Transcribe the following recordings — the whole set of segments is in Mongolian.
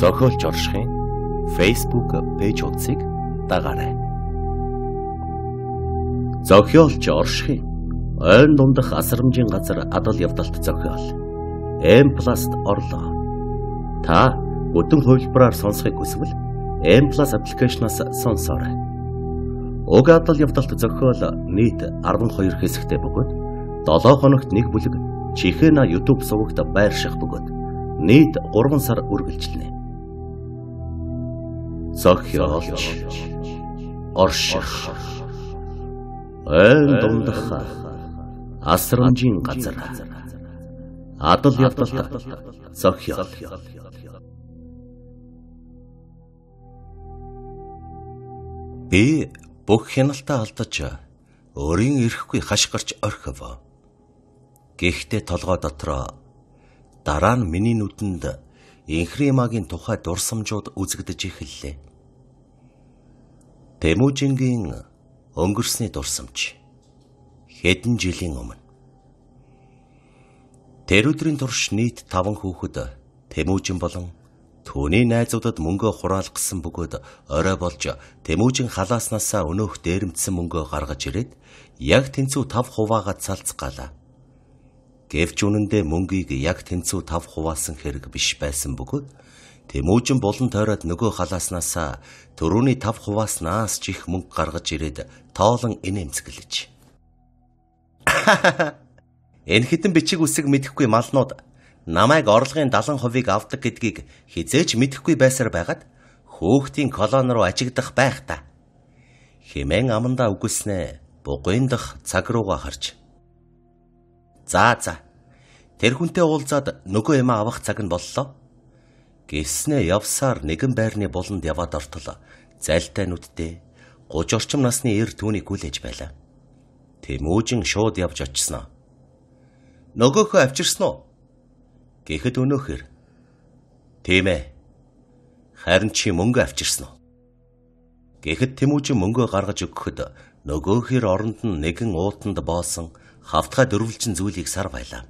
Зохиолч оршихын Facebook пэйж хуудсыг дагаарай. Зохиолч оршихын ойн дундах асрамжийн газар адал явдалт зохиол. M+ орлоо. Та бүтэн хувилбараар сонсохыг хүсвэл M+ аппликейшнаас сонсоорой. Уг адал явдалт зохиол нийт 12 хэсэгтэй бөгөөд 7 хоногт нэг бүлэг Чихэна YouTube сувагт байрших бөгөөд нийт 3 сар үргэлжилнэ зохиолч орших эн дундах асрамжийн газар адал явдал зохиол би бүх хяналтаа алдаж өөрийн ирэхгүй хаш гарч орхив гэхдээ толгой дотроо дараа нь миний нүдэнд инхримагийн тухай дурсамжууд үзэгдэж эхэллээ Тэмүүжингийн өнгөрсний дурсамж хэдэн жилийн өмнө Тэр өдрийн турш нийт 5 хүүхэд Тэмүүжин болон түүний найзуудад мөнгөө хураалгасан бөгөөд орой болж Тэмүүжин халааснасаа өнөөх дээрэмдсэн мөнгөө гаргаж ирээд яг тэнцүү 5 хуваагаа цалцгаалаа. Гэвч үнэндээ мөнгийг яг тэнцүү 5 хуваалсан хэрэг биш байсан бөгөөд Тэмүүжин болон тойроод нөгөө халааснаас төрөүний 5 хуваас наас чих мөнгө гаргаж ирээд тоолон инэмсэглэж. Энэ хитэн бичиг үсэг мэдхгүй малнууд намайг орлогын 70%-ийг авдаг гэдгийг хизээч мэдхгүй байсаар байгаад хөөхтийн колон руу ажигдах байх та. Хэмээн амандаа үгэлснэ. Бугуйндах цаг руугаа харж. За за. Тэр хүнтэй уулзаад нөгөө юм авах цаг нь боллоо. Гиснээ явсаар нэгэн байрны буланд яваад ортол залтай нүдтэй 30 орчим насны эр түүнийг гүйлээж байлаа. Тэмүүжин шууд явж очсноо. Нөгөөхөө авчирсан уу? Гэхэд өнөөхөр. Тийм ээ. Харин чи мөнгө авчирсан уу? Гэхэд Тэмүүжин мөнгөө гаргаж өгөхөд нөгөөхөр оронд нь нэгэн уутанд боосон хавтгай дөрвөлжин зүйлийг сар байлаа.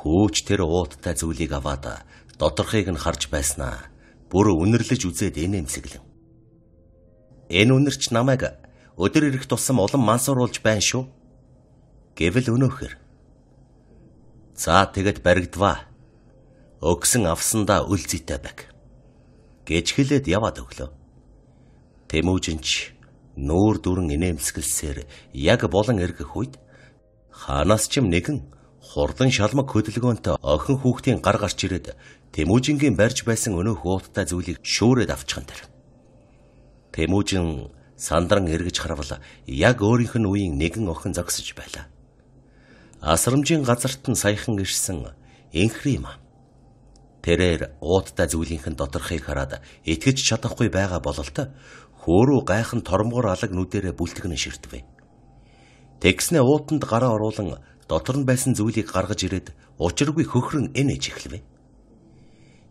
Хүүч тэр ууттай зүйлийг аваад доторхыг нь харж байснаа бүр үнэрлэж үзээд энэмсэглэн. Энэ үнэрч намайг өдөр ирэх тусам улам мансууруулж байна шүү. Гэвэл өнөөхөр. За тэгэд баригдваа. Өгсөн авсандаа үл зүйтэй баг. гэж хэлээд яваад өглөө. Тэмүүжинч нүүр дүрэн инээмсэглсээр яг болон эргэх үед хаанаас ч юм нэгэн хурдан шалмаг хөдөлгөөнтэй охин хүүхдийн гар гарч ирээд Тэмүүжингийн барьж байсан өнөө хууттай зүйлийг шүүрээд авчихын тэр. Тэмүүжин сандран эргэж харвал яг өөрийнх нь үеийн нэгэн охин зогсож байлаа. Асрамжийн газарт нь саяхан ирсэн инхри юм. Тэрээр ууттай зүйлийнх нь доторхыг хараад итгэж чадахгүй байгаа бололтой хөөрөө гайхан тормгор алаг нүдэрэ бүлтгэн ширтвэ. Тэгснэ уутанд гараа оруулан дотор нь байсан зүйлийг гаргаж ирээд учиргүй хөхрөн энэж эхлэв.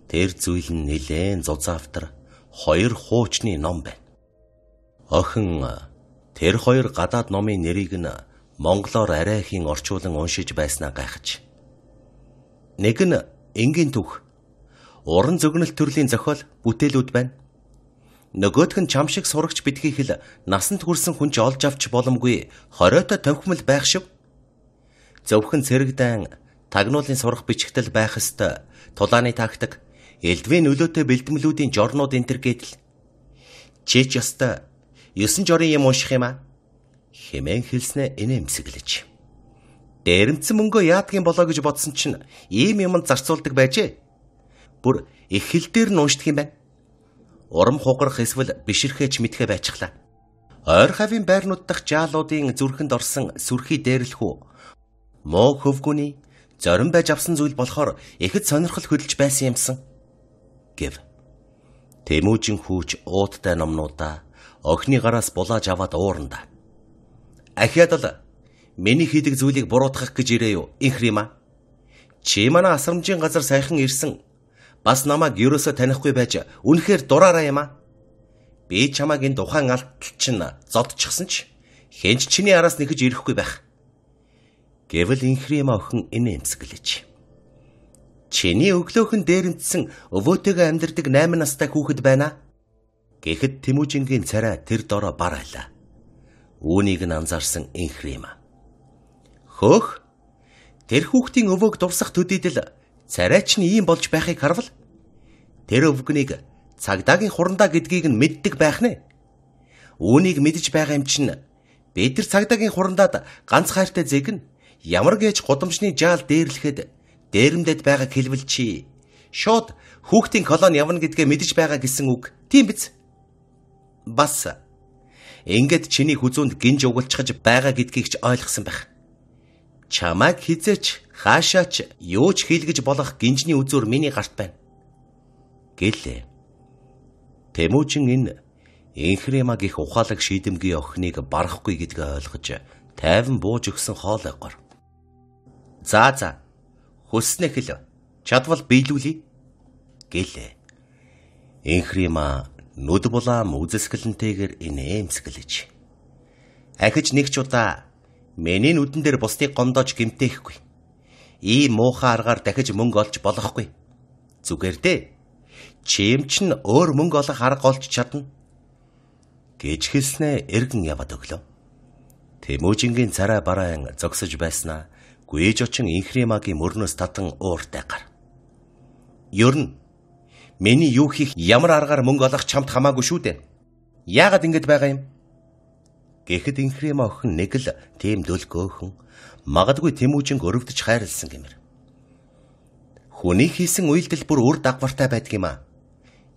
Тэр зүйл нь нэлээд зузаавтар хоёр хуучны ном байна. Охин тэр хоёр гадаад номын нэрийг нь монголоор арайхийн орчуулан уншиж байснаа гайхаж. Нэг нь энгийн түүх. Уран зөгнөл төрлийн зохиол бүтээлүүд байна. Нөгөөх нь чам шиг сурагч битгий хэл насанд хүрсэн хүн ч олж авч боломгүй хориотой товхмол байх шиг. Зөвхөн цэрэгдэн тагнуулын сурах бичгтэл байх ёстой. Тулааны тактик элдвээ нөлөөтэй бэлтгэмлүүдийн жорнууд энтер гэдэл. Чи ч ёстой 9 жорын юм унших юм аа хэмээн хэлснэ инээмсэглэж. Дээрэмцэн мөнгөө яадгийн болоо гэж бодсон чинь ийм юмд зарцуулдаг байжээ. Бүр эхлэлдээр нь уншдаг юм байна. Урам хугарах эсвэл бишэрхээч мэдхэ байчглаа. Ойр хавийн байрнууд дахь жаалуудын зүрхэнд орсон сүрхий дээрлэхүү муу хөвгүний зорин байж авсан зүйл болохоор ихэд сонирхол хөдөлж байсан юмсан гэв. Тэмүүжин хүүч ууттай номнуудаа охины гараас булааж аваад ууранда. Ахиад л миний хийдэг зүйлийг буруутгах гэж ирээ юу? Инхрима. Чи манай асрамжийн газар сайхан ирсэн. Бас намайг юусоо танихгүй байж үнэхээр дураараа юм аа. Би чамайг энэ ухаан алдал чинь зодчихсан ч хэнч чиний араас нэхэж ирэхгүй байх. Гэвэл инхрима охин энэ эмсгэлж. Чиний өглөөхөн дээрэмдсэн өвөөтэйгээ амьдэрдэг 8 настай хүүхэд байна. Гэхэд Тэмүүжингийн царай тэр дороо бар айлаа. Үүнийг нь анзаарсан Инхрима. Хөөх тэр хүүхдийн өвөөг дурсах төдийдл царайч нь ийм болж байхыг харвал тэр өвгнийг цагдаагийн хурандаа гэдгийг нь мэддэг байх нэ. Үүнийг мэдж байгаа юм чинь бид тэр цагдаагийн хурандаад ганц хайртай зэг нь ямар гэж гудамжны жаал дээрлэхэд дээрэмдэд байгааг хэлвэл шууд хүүхдийн колон явна гэдгээ мэдэж байгаа гэсэн үг. Тийм биз? Бас ингээд чиний хүзүүнд гинж угулчхаж байгаа гэдгийг ч ойлгосон байх. Чамайг хизээч хаашаач юу ч хийлгэж болох гинжний үзүүр миний гарт байна. Гэлээ. Тэмүүчин энэ инхримаг их ухаалаг шийдэмгийн охиныг барахгүй гэдгээ ойлгож тайван бууж өгсөн хоолойгоор. За за Хүснэ хэл. Чадвал биелүүлье гэлээ. Инхрима нүд булаам үзэсгэлэнтэйгээр инээмсэглэж. Ахиж нэг ч удаа миний нүдэн дээр бусдыг гомдоож гимтээхгүй. Ийм муухай аргаар дахиж мөнгө олж болохгүй. Зүгээр дээ. Чимч нь өөр мөнгө олох арга олж чадна. гэж хэлснээр эргэн яваад өглөө. Тэмүүжингийн царай бараан зогсож байснаа Гүйж очин Инхримагийн мөрнөөс татан ууртай гар. Ер нь миний юу хийх ямар аргаар мөнгө олох чамд хамаагүй шүү дээ. Яагаад ингэж байгаа юм? Гэхэд Инхрима охин нэг л тийм дөлгөөхөн магадгүй тэмүүжинг өрөвдөж хайрлсан гэмээр. Хүний хийсэн үйлдэл бүр үр дагвартай байдаг юм аа.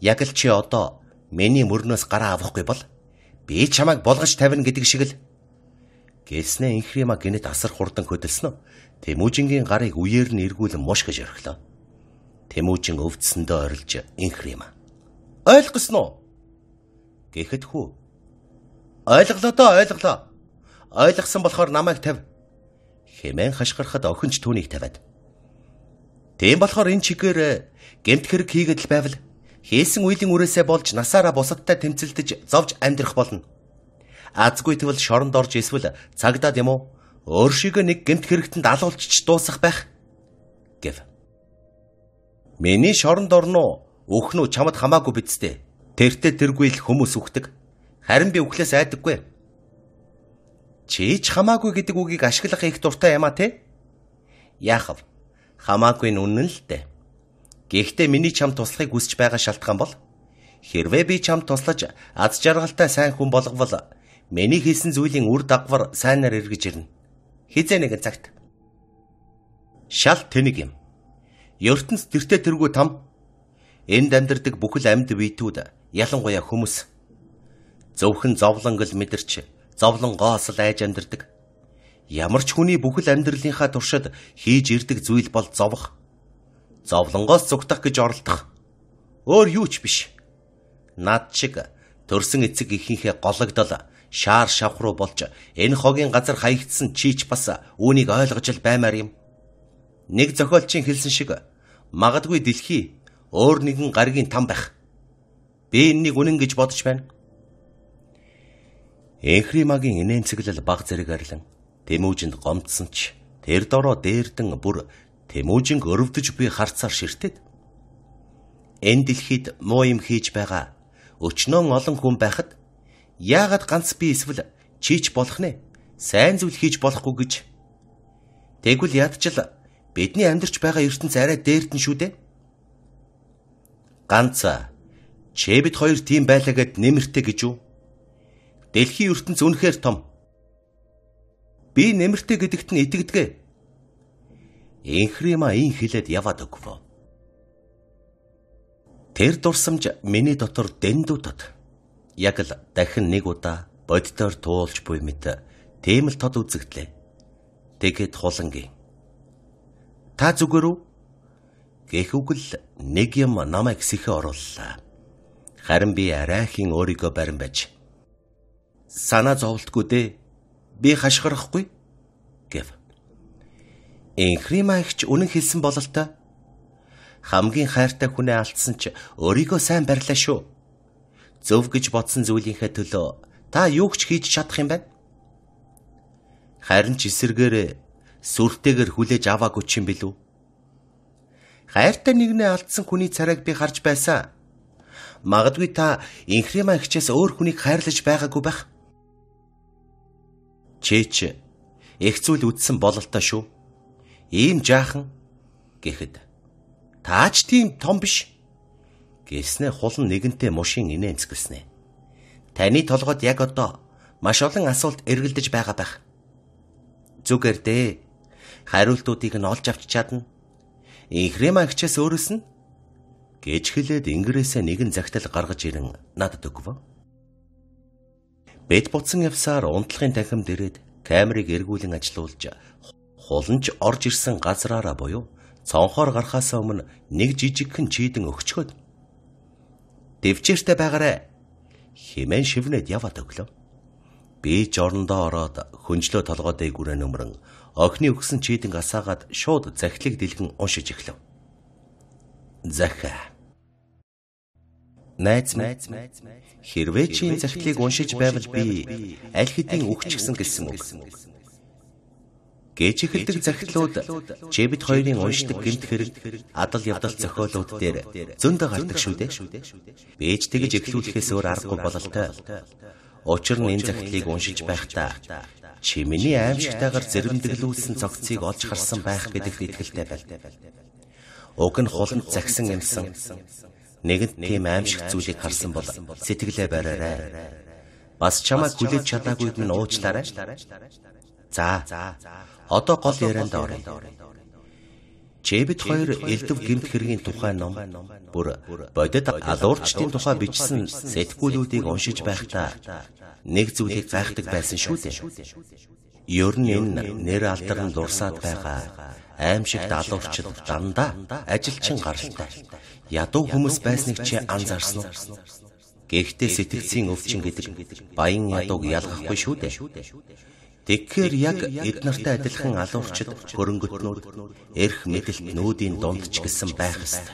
Яг л чи одоо миний мөрнөөс гараа авахгүй бол би чамайг болгож тавина гэдэг шиг л Гэснээ Инхрима гинэт асар хурдан хөдөлсөн нь Тэмүүжингийн гарыг үеэр нь эргүүлэн мош гэж орхилоо. Тэмүүжин өвдсөндөө орилж Инхрима. Ойлгосон уу? гэхэд хүү. Ойлголоо доо ойлголоо. Ойлгосон болохоор намайг тавь. Хэмээн хашгирахад охинч түүнийг тавиад. Тийм болохоор энэ чигээр э, гэмт хэрэг хийгээд л байвал хийсэн үйлийн үрээсээ болж насаараа бусадтай тэмцэлдэж зовж амьдрах болно. Азгүй тэгвэл шоронд орж эсвэл цагдаад юм уу? Өөршийгөө нэг гэмт хэрэгтэнд алуулж ч дуусах байх. гэв. Миний шоронд орно уу? Өөхнө чамд хамаагүй бидтэй. Тэртээ тэргүй л хүмүүс үхдэг. Харин би өглөөс айдаггүй. Чи ч хамаагүй гэдэг үгийг ашиглах их дуртай юм а те? Яахав. Хамаагүй нь үнэн л дээ. Гэхдээ миний чам туслахыг хүсэж байгаа шалтгаан бол хэрвээ би чамд туслаж аз жаргалтай сайн хүн болговол Миний хийсэн зүйлийн үр дагавар сайнаар эргэж ирнэ. Хизээ нэгэн цагт. Шал тэнэг юм. ертөнц тэртээ тэргүй том энд амьдардаг бүхэл амьд биетүүд ялангуяа хүмүүс зөвхөн зовлонгол мэдэрч зовлонгоос л айж амьдардаг. Ямар ч хүний бүхэл амьдралынхаа туршид хийж ирдэг зүйл бол зовх. Зовлонгоос цугтах гэж оролдох. Өөр юу ч биш. Наад шиг төрсэн эцэг ихийнхээ гологдол шаар шавх руу болж энэ хогийн газар хаягдсан чич бас үүнийг ойлгож л баймаар юм. Нэг зохиолчийн хэлсэн шиг магадгүй дэлхий өөр нэгэн гаригийн там байх. Би энэнийг үнэн гэж бодож байна. Энхримагийн инээмсэглэл баг зэрэг арилан Тэмүүжинд гомдсон ч тэр дороо дээрдэн бүр Тэмүүжин өрөвдөж би харцаар ширтэд. Энэ дэлхийд муу юм хийж байгаа. Өчнөө олон хүн байхад Яагаад ганц би эсвэл чийч болох нэ? Сайн зүйл хийж болохгүй гэж. Тэгвэл ядчил бидний амьдарч байгаа ертөнц арай дээрт нь шүү дээ. Ганц чэбит хоёр тийм байлаа гэд нэмэртэй гэж юу? Дэлхийн ертөнц үнэхээр том. Би нэмэртэй гэдэгт нь итгэдэггүй. Инхрима ин хилээд яваад өгвөө. Тэр дурсамж миний дотор дэндүү тод. Яг л дахин нэг удаа боддоор туулж буй мэт тийм л тод үзэгдлээ. Тэгэхэд хулангийн. Та зүгээр үү? гэх үг л нэг юм намайг сэхэ орууллаа. Харин би арайхийн өөрийгөө барин байж. Санаа зовлтгүй дээ. Би хашгирахгүй гэв. Инхримаагч үнэн хэлсэн бололтой. Хамгийн хайртай хүнээ алдсан ч өөрийгөө сайн барьлаа шүү Зөв гэж бодсон зүйлийнхээ төлөө та юу ч хийж чадах юм бэ? Харин ч эсэргээр сүртэйгээр хүлээж аваагүй ч юм билүү. Хайртай нэгнээ алдсан хүний царайг би харж байсан. Магадгүй та инхри маань хичээс өөр хүнийг хайрлаж байгаагүй байх. Чээч их зүйл үдсэн бололтой шүү. Ийм жаахан гэхэд таач тийм том биш Гэснээ хулан нэгэнтээ мушийн инээн цэглэснэ. Таны толгойд яг одоо маш олон асуулт эргэлдэж байгаа байх. Зүгээр дээ. Хариултуудыг нь олж авч чадна. Инхрэм агчаас өөрөөс нь гэж хэлээд ингэрээсээ нэгэн загтал гаргаж ирэн надад өгвөө. Бэт буцсан явсаар унтлагын танхимд ирээд камерыг эргүүлэн ажилуулж хуланч орж ирсэн газраараа буюу цонхоор гарахаас өмнө нэг жижигхэн чийдэн өгчхөд Дэвчээртэй байгаарэ. Химэн шивнэд яваад өглөө. Би жорондоо ороод хөнжлөө толгойдээ гүрэн өмрөн охины өгсөн чийдэн асаагаад шууд захилыг дэлгэн уншиж эхлэв. Захаа найз минь хэрвээ чи энэ захидлыг уншиж байвал би аль хэдийн өгч гсэн гэсэн үг гэж эхэлдэг захидлууд Жэбит хоёрын уншдаг гинт хэрэг адал явдал зохиолууд дээр зөндө гардаг шүү дээ. Бэж тэгж эхлүүлэхээс өөр аргагүй бололтой. Учир нь энэ захидлыг уншиж байхдаа чимэний аимшигтайгаар зэрэмдэглүүлсэн цогцыг олж харсан байх гэдэгт итгэлтэй байв. Уг нь хуланд загсан юмсан нэгэнт тийм аимшиг зүйлийг харсан бол сэтгэлээ бариарай. Бас чамайг хүлээж чадаагүйг минь уучлаарай. За Одоо гол ярианд оръё. Чэбит хоёр элдв гэмт хэргийн тухай ном бүр бодит алуурчдын тухай бичсэн сэтгүүлүүдийг уншиж байхдаа нэг зүйлийг гайхдаг байсан шүү дээ. Ер нь энэ нэр алдарн лурсаад байгаа аимшигт алуурчд дандаа ажилчин гаралтай. Ядуу хүмүүс байсныг чи анзаарсан уу? Гэхдээ сэтгцийн өвчин гэдэг баян ядууг ялгахгүй шүү дээ. Тэгэхээр яг эднэртэй адилхан алуурчид хөрөнгөтнүүд эрх мэдлэлтнүүдийн дунд ч гэсэн байх ёстой.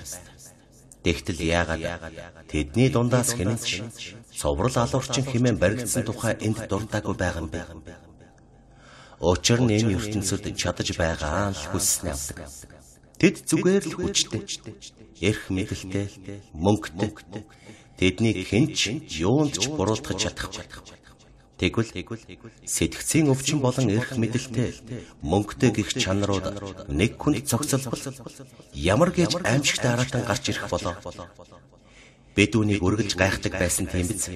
Тэгтэл яагаад тэдний дундаас хэмээн ч цоврал алуурчин хэмээн баригдсан тухай энд дуртаагүй байгаа юм бэ? Учир нь энэ ертөнцид чадаж байгаа л хүснэ авдаг. Тэд зүгээр л хүчтэй, эрх мэдлэлтэй, мөнгөтэй. Тэднийг хэн ч юунд ч буруулдах чадахгүй. Тэгвэл сэтгцийн өвчин болон эрх мэдлэлтэй мөнгөтэй гих чанарууд нэг хүнд цогцолбол ямар гэж аимшигт аратан гарч ирэх болов. Бид үүнийг үргэлж гайхдаг байсан тийм биз.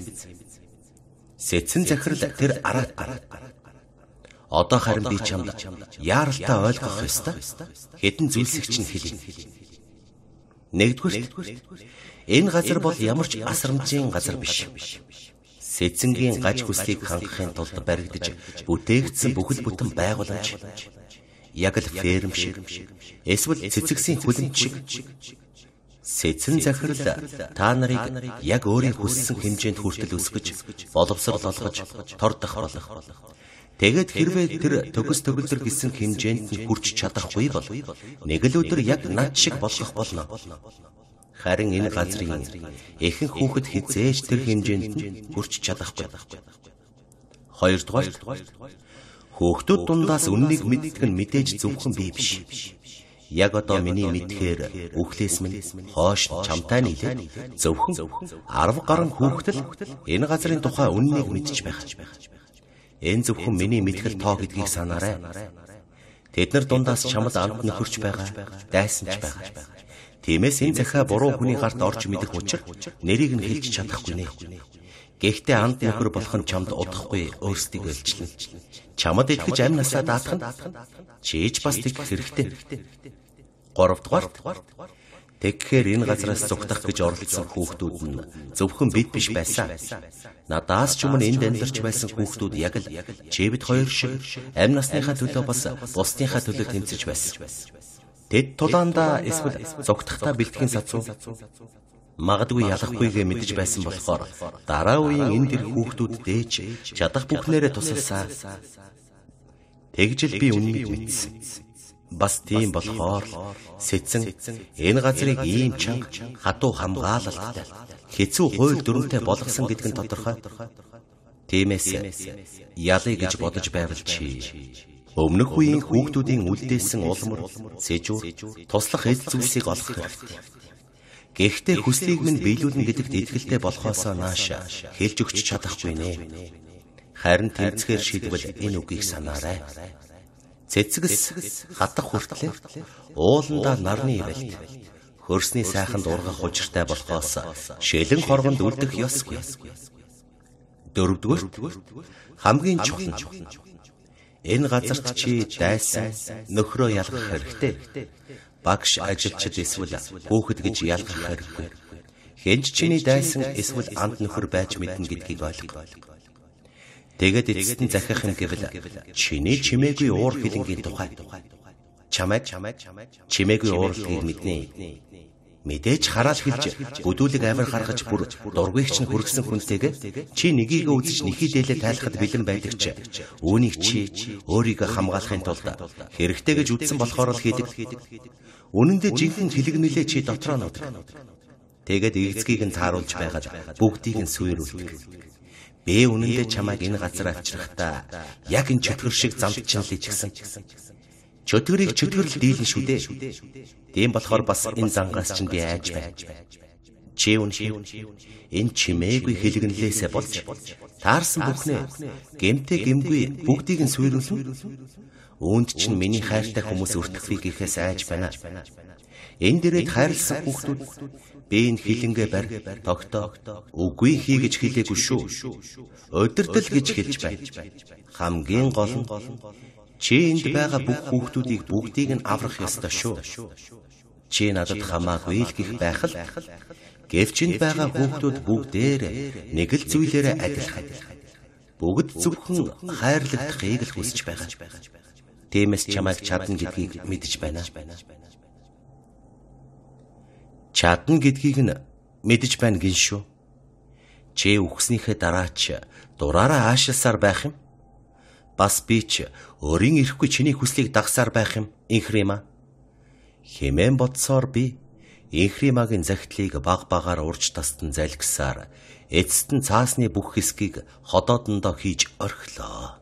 Сэтсэн захирал тэр араат одоо харин би чамд яаралтай ойлгох ёстой хэдэн зүйлсэгч нь хэлнэ. Нэгдүгээр энэ газар бол ямар ч асрамжийн газар биш Сэцэнгийн гаж хүслийг хангахын тулд баригдаж бүтээгдсэн бүхэл бүтэн байгууламж яг л ферм шиг эсвэл цэцэгсийн хүлэмж шиг Сэцэн захирал та нарыг яг өөрийн хүссэн хэмжээнд хүртэл өсгөж, боловсрол олгож, тордох болох. Тэгээд хэрвээ тэр төгс төгөлдөр гэсэн хэмжээнд нь хүрч чадахгүй бол нэг л өдөр яг над шиг болох болно. Харин энэ газрын ихэнх хүүхэд хизээж тэр хэмжээнд нь хүрч чадахгүй. Хоёрдугаар хүүхдүүд дундаас үннийг мэддэг нь мэдээж зөвхөн би биш. Яг одоо миний мэдхээр үхлээс минь хоош чамтай нийлээд зөвхөн 10 гаруй хүүхдэл энэ газрын тухай үннийг мэдж байх. Энэ зөвхөн миний мэдхэл тоо гэдгийг санаарай. Тэд нар дундаас чамд амт нөхөрч байгаа, дайсанч байгаа. Тиймээс энэ захиа буруу хүний гарт орж мэдэх учраас нэрийг нь хэлж чадахгүй нэ. Гэхдээ анд нөхөр болох нь чамд удахгүй өөрсдийг өлчлөн. Чамд итгэж амь насаа даатах нь чийж бас тэгэх хэрэгтэй. 3 дугаарт Тэгэхээр энэ газраас зүгтах гэж оролцсон хүүхдүүд нь зөвхөн бид биш байсан. Надаас ч өмнө энд амьдарч байсан хүүхдүүд яг л Чэбэт хоёр шиг амь насныхаа төлөө бас бусдынхаа төлөө тэмцэж байсан. Тэд тулаанда эсвэл зогтхтаа бэлтгэн сацуу магадгүй ялахгүйгээ мэдэж байсан болохоор дараа үеийн энэ дэр хүүхдүүд дээж чадах бүхнээрээ тусалсаа. Тэгжил би үнийг мэдсэн. Бас тийм болохоор сэтсэн энэ газрыг ийм чанга хатуу хамгаалалттай хэцүү хууль дүрмтэй болгосон гэдэг нь тодорхой. Тиймээс ялыг гэж бодож байвал чи Өмнөх үеийн хүүхдүүдийн үлдээсэн улмар, сэжүүр, туслах эд зүйлсийг олох хэрэгтэй. Гэхдээ хүслийг минь биелүүлнэ гэдэгт итгэлтэй болохоосоо нааша хэлж өгч чадахгүй нэ. Харин тэнцгээр шийдвэл энэ үгийг санаарай. Цэцгэс хатах хүртлээр ууландаа нарны ирэлт хөрсний сайхан дургах хужиртай болохоос шэлэн хоргонд үлдэх ёсгүй. Дөрөвдүгээр хамгийн чухал Энэ газарт чи дайсан нөхрөө ялгах хэрэгтэй. Багш ажилчид эсвэл хүүхэд гэж ялгах хэрэггүй. Хэн ч чиний дайсан эсвэл анд нөхөр байж мэднэ гэдгийг ойлго. Тэгэд эцэст нь захих юм гэвэл чиний чимээгүй уур хилэнгийн тухай чамайг чимээгүй уурлыг мэднэ Мэдээж хараал хэлж бүдүүлэг авир гаргаж бүр дургүйгч нь хүргсэн хүнтэйгээ чи нёгийг үзэж нэхий дээлээ тайлахад бэлэн байдаг ч үүнийг чи өөрийгөө хамгаалахын тулд хэрэгтэй гэж үздсэн болохоор л хийдэг. Үнэн дээр жинхэнэ хилэг нүлээ чи дотроо нуудаг. Тэгээд эгзгийг нь тааруулж байгаад бүгдийг нь сүйрүүлдэг. Бэ үнэндээ чамайг энэ газар авчрахтаа яг энэ чөтгөр шиг замд чинь л ичгсэн. Чөтгөрийг чөтгөрл дийлэн шүү дээ Тийм болохоор бас энэ зангаас чинь би айж байна. Чи үнэхээр энэ чимээгүй хилэгнлээсээ болж таарсан бүхнээ гэмтээ гэмгүй бүгдийг нь сүйрүүлэн үүнд чинь миний хайртай хүмүүс өртөх би гэхээс айж байна. Энд ирээд хайрлсан хүүхдүүд би энэ хилэнгээ барь тогтоо үгүй хий гэж хэлээгүй шүү. Өдөрдөл гэж хэлж байна. Хамгийн гол нь Чи энд байгаа бүх хүүхдүүдийг бүгдийг нь аврах ёстой шүү. Чи надад хамаагүй л гих байх л. Гэвч энд байгаа хүүхдүүд бүгдээр нэг л зүйлээрээ адилхан. Бүгд зөвхөн хайрлагдахыг л хүсэж байгаа. Тиймээс чамайг чадна гэдгийг мэдж байна. Чадна гэдгийг нь мэдж байна гин шүү. Чи үхснийхээ дараа ч дураараа аашилсаар байх юм. Бас би ч өөрийн ирэхгүй чиний хүслийг дагсаар байх юм, Инхрима. Хэмээн бодсоор би Инхримагийн захидлыг баг багаар урж тастан залгисаар эцэст нь цаасны бүх хэсгийг ходоодондоо хийж орхилоо.